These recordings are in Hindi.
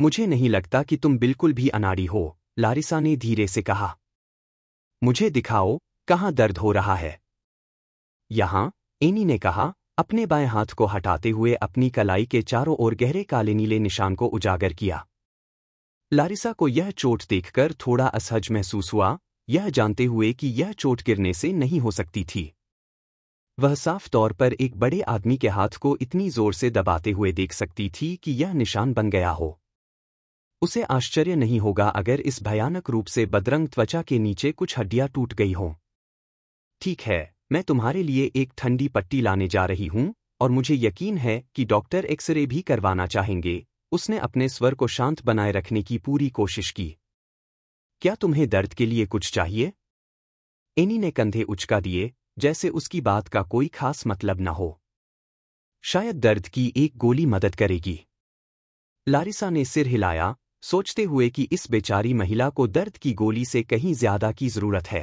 मुझे नहीं लगता कि तुम बिल्कुल भी अनाड़ी हो लारिसा ने धीरे से कहा मुझे दिखाओ कहाँ दर्द हो रहा है यहां एनी ने कहा अपने बाएं हाथ को हटाते हुए अपनी कलाई के चारों ओर गहरे काले नीले निशान को उजागर किया लारिसा को यह चोट देखकर थोड़ा असहज महसूस हुआ यह जानते हुए कि यह चोट गिरने से नहीं हो सकती थी वह साफ तौर पर एक बड़े आदमी के हाथ को इतनी जोर से दबाते हुए देख सकती थी कि यह निशान बन गया हो उसे आश्चर्य नहीं होगा अगर इस भयानक रूप से बदरंग त्वचा के नीचे कुछ हड्डियां टूट गई हों ठीक है मैं तुम्हारे लिए एक ठंडी पट्टी लाने जा रही हूं और मुझे यकीन है कि डॉक्टर एक्सरे भी करवाना चाहेंगे उसने अपने स्वर को शांत बनाए रखने की पूरी कोशिश की क्या तुम्हें दर्द के लिए कुछ चाहिए एनी ने कंधे उचका दिए जैसे उसकी बात का कोई खास मतलब न हो शायद दर्द की एक गोली मदद करेगी लारिसा ने सिर हिलाया सोचते हुए कि इस बेचारी महिला को दर्द की गोली से कहीं ज्यादा की जरूरत है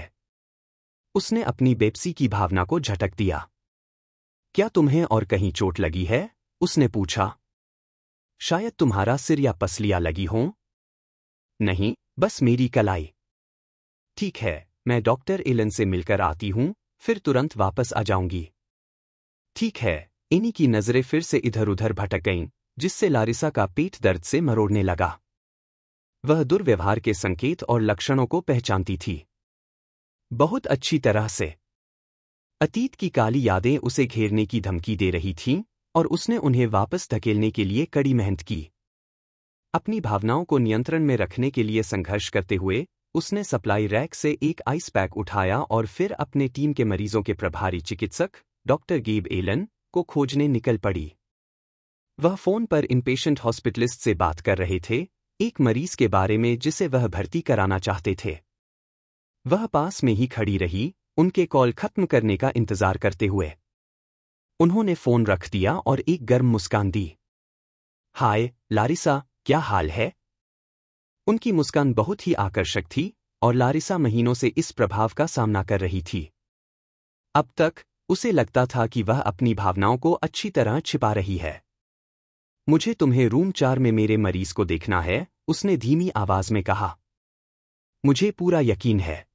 उसने अपनी बेपसी की भावना को झटक दिया क्या तुम्हें और कहीं चोट लगी है उसने पूछा शायद तुम्हारा सिर या पसलिया लगी हो नहीं बस मेरी कलाई ठीक है मैं डॉक्टर एलन से मिलकर आती हूं फिर तुरंत वापस आ जाऊंगी ठीक है इन्हीं की नजरें फिर से इधर उधर भटक गईं जिससे लारिसा का पेट दर्द से मरोड़ने लगा वह दुर्व्यवहार के संकेत और लक्षणों को पहचानती थी बहुत अच्छी तरह से अतीत की काली यादें उसे घेरने की धमकी दे रही थीं और उसने उन्हें वापस धकेलने के लिए कड़ी मेहनत की अपनी भावनाओं को नियंत्रण में रखने के लिए संघर्ष करते हुए उसने सप्लाई रैक से एक आइस पैक उठाया और फिर अपने टीम के मरीजों के प्रभारी चिकित्सक डॉक्टर गेब एलन को खोजने निकल पड़ी वह फोन पर इनपेशेंट हॉस्पिटलिस्ट से बात कर रहे थे एक मरीज के बारे में जिसे वह भर्ती कराना चाहते थे वह पास में ही खड़ी रही उनके कॉल खत्म करने का इंतजार करते हुए उन्होंने फोन रख दिया और एक गर्म मुस्कान दी हाय लारिसा क्या हाल है उनकी मुस्कान बहुत ही आकर्षक थी और लारिसा महीनों से इस प्रभाव का सामना कर रही थी अब तक उसे लगता था कि वह अपनी भावनाओं को अच्छी तरह छिपा रही है मुझे तुम्हें रूम चार में मेरे मरीज को देखना है उसने धीमी आवाज में कहा मुझे पूरा यकीन है